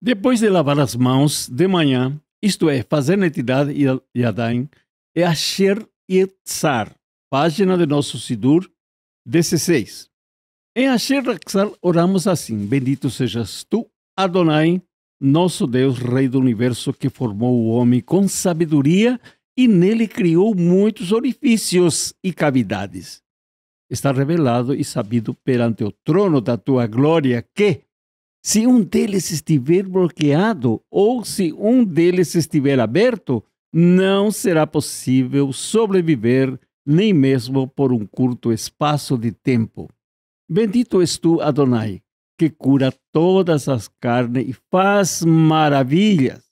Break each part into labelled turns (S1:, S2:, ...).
S1: Depois de lavar as mãos de manhã, isto é, fazer netidade e adain, é Asher Yetzar, página de nosso Sidur 16. Em Asher Yetzar oramos assim: Bendito sejas tu, Adonai, nosso Deus, Rei do Universo, que formou o homem com sabedoria e nele criou muitos orifícios e cavidades. Está revelado e sabido perante o trono da tua glória que, se um deles estiver bloqueado ou se um deles estiver aberto, não será possível sobreviver nem mesmo por um curto espaço de tempo. Bendito és tu, Adonai, que cura todas as carnes e faz maravilhas.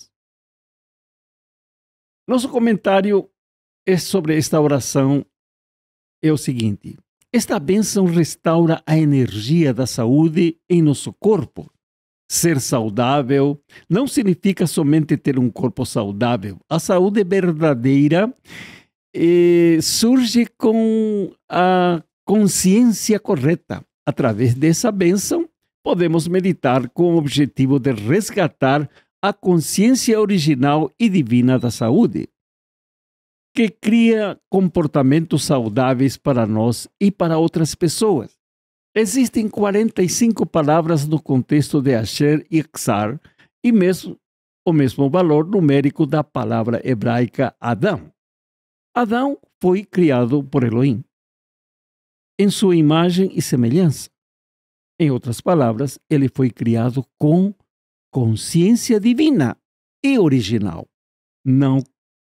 S1: Nosso comentário é sobre esta oração é o seguinte: esta bênção restaura a energia da saúde em nosso corpo Ser saudável não significa somente ter um corpo saudável. A saúde é verdadeira surge com a consciência correta. Através dessa bênção, podemos meditar com o objetivo de resgatar a consciência original e divina da saúde, que cria comportamentos saudáveis para nós e para outras pessoas. Existem 45 palavras no contexto de Asher e Xar, e mesmo, o mesmo valor numérico da palavra hebraica Adão. Adão foi criado por Elohim, em sua imagem e semelhança. Em outras palavras, ele foi criado com consciência divina e original, não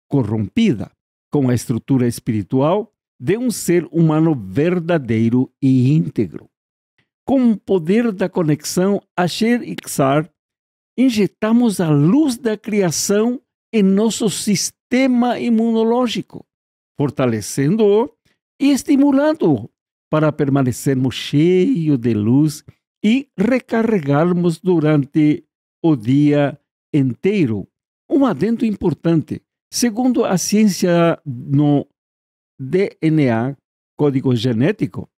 S1: corrompida, com a estrutura espiritual de um ser humano verdadeiro e íntegro com o poder da conexão Asher Ixar, injetamos a luz da criação em nosso sistema imunológico, fortalecendo-o e estimulando-o para permanecermos cheios de luz e recarregarmos durante o dia inteiro. Um adendo importante: segundo a ciência no DNA, código genético,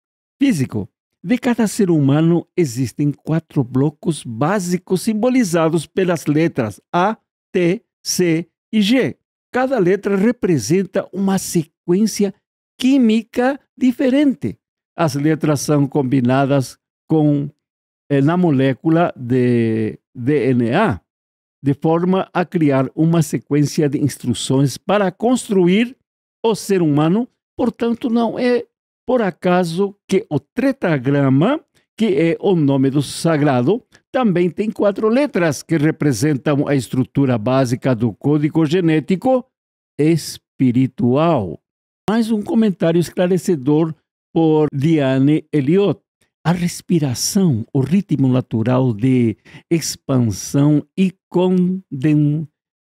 S1: físico, de cada ser humano existem quatro blocos básicos simbolizados pelas letras A, T, C e G. Cada letra representa uma sequência química diferente. As letras são combinadas com eh, na molécula de DNA, de forma a criar uma sequência de instruções para construir o ser humano. Portanto, não é por acaso que o tetragrama, que é o nome do sagrado, também tem quatro letras que representam a estrutura básica do código genético espiritual. Mais um comentário esclarecedor por Diane Eliot A respiração, o ritmo natural de expansão e, conden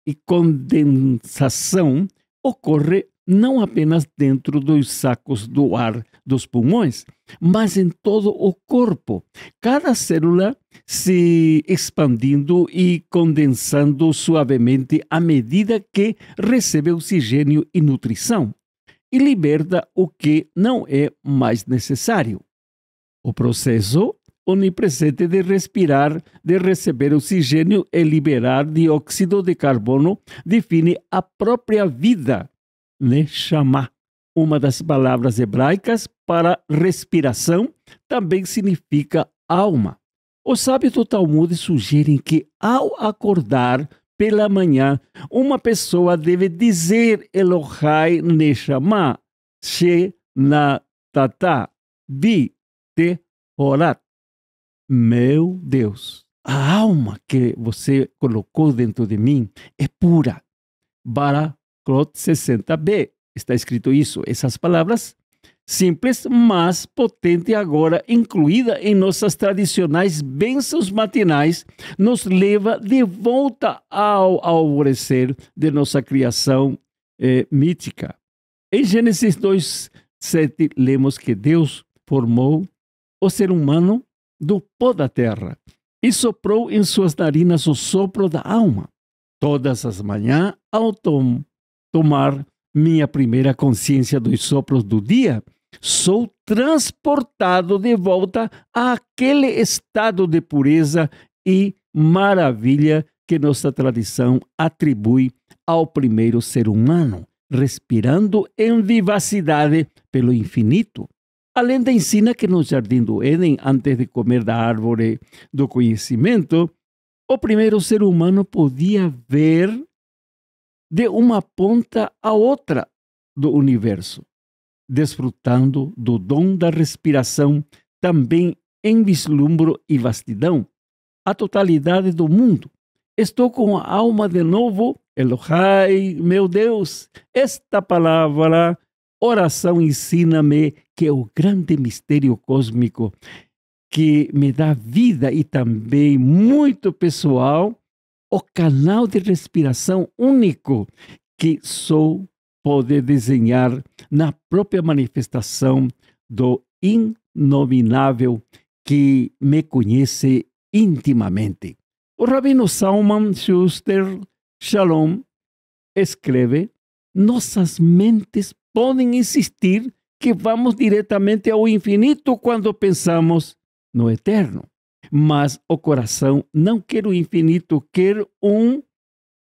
S1: e condensação ocorre não apenas dentro dos sacos do ar dos pulmões, mas em todo o corpo. Cada célula se expandindo e condensando suavemente à medida que recebe oxigênio e nutrição, e liberta o que não é mais necessário. O processo onipresente de respirar, de receber oxigênio e liberar dióxido de carbono define a própria vida Neshama, né, uma das palavras hebraicas para respiração, também significa alma. Os sábios do Talmud sugerem que, ao acordar pela manhã, uma pessoa deve dizer Elohai Neshama, She na Tata, Bi Te Horat. Meu Deus, a alma que você colocou dentro de mim é pura. Bara Clot 60b. Está escrito isso, essas palavras simples, mas potente agora, incluída em nossas tradicionais bênçãos matinais, nos leva de volta ao alvorecer de nossa criação eh, mítica. Em Gênesis 2, 7, lemos que Deus formou o ser humano do pó da terra e soprou em suas narinas o sopro da alma. Todas as manhãs, ao tom tomar minha primeira consciência dos sopros do dia, sou transportado de volta àquele estado de pureza e maravilha que nossa tradição atribui ao primeiro ser humano, respirando em vivacidade pelo infinito. Além da ensina que no Jardim do Éden, antes de comer da árvore do conhecimento, o primeiro ser humano podia ver de uma ponta à outra do universo, desfrutando do dom da respiração também em vislumbro e vastidão, a totalidade do mundo. Estou com a alma de novo, Elohai, meu Deus, esta palavra, oração ensina-me que o grande mistério cósmico que me dá vida e também muito pessoal o canal de respiração único que sou pode desenhar na própria manifestação do inominável que me conhece intimamente. O Rabino Salman Schuster Shalom escreve: Nossas mentes podem insistir que vamos diretamente ao infinito quando pensamos no eterno mas o coração não quer o infinito, quer um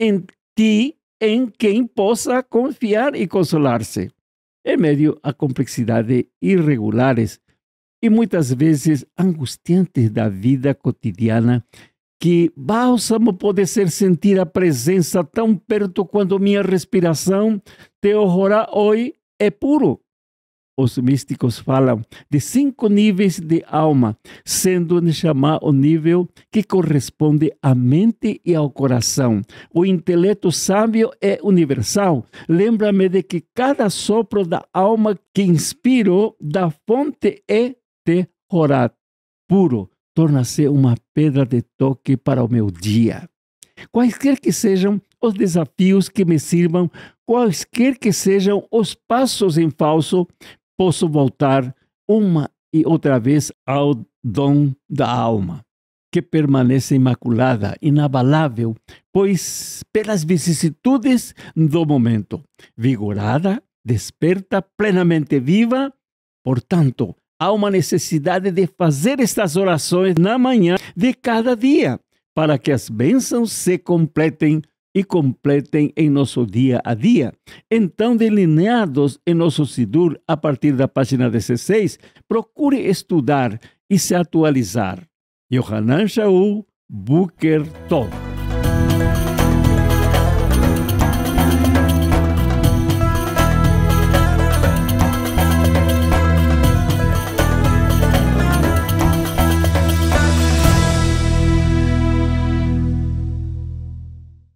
S1: em ti em quem possa confiar e consolar-se. Em é meio à complexidade irregulares e muitas vezes angustiantes da vida cotidiana, que bálsamo pode ser sentir a presença tão perto quando minha respiração, teu horá hoje é puro os místicos falam de cinco níveis de alma, sendo chamar o nível que corresponde à mente e ao coração. O intelecto sábio é universal. Lembra-me de que cada sopro da alma que inspirou da fonte é terrorat, puro, torna-se uma pedra de toque para o meu dia. Quaisquer que sejam os desafios que me sirvam, quaisquer que sejam os passos em falso, posso voltar uma e outra vez ao dom da alma, que permanece imaculada, inabalável, pois pelas vicissitudes do momento, vigorada, desperta, plenamente viva, portanto, há uma necessidade de fazer estas orações na manhã de cada dia, para que as bênçãos se completem e completem em nosso dia a dia. Então, delineados em nosso SIDUR a partir da página 16, procure estudar e se atualizar. Yohanan Shaul, Booker Top.